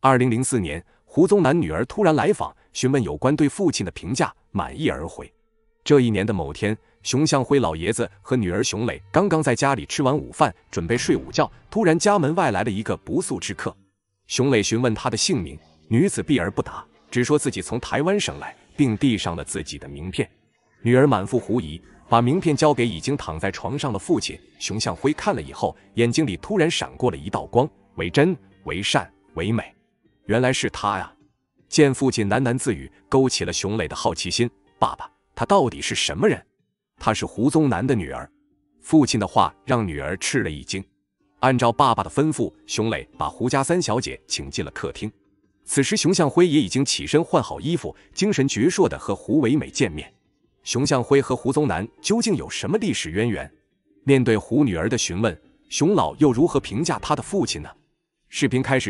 二零零四年，胡宗南女儿突然来访，询问有关对父亲的评价，满意而回。这一年的某天，熊向辉老爷子和女儿熊磊刚刚在家里吃完午饭，准备睡午觉，突然家门外来了一个不速之客。熊磊询问他的姓名，女子避而不答，只说自己从台湾省来，并递上了自己的名片。女儿满腹狐疑，把名片交给已经躺在床上的父亲熊向辉，看了以后，眼睛里突然闪过了一道光，为真，为善，为美。原来是他呀！见父亲喃喃自语，勾起了熊磊的好奇心。爸爸，她到底是什么人？她是胡宗南的女儿。父亲的话让女儿吃了一惊。按照爸爸的吩咐，熊磊把胡家三小姐请进了客厅。此时，熊向辉也已经起身换好衣服，精神矍铄地和胡维美见面。熊向辉和胡宗南究竟有什么历史渊源？面对胡女儿的询问，熊老又如何评价他的父亲呢？视频开始。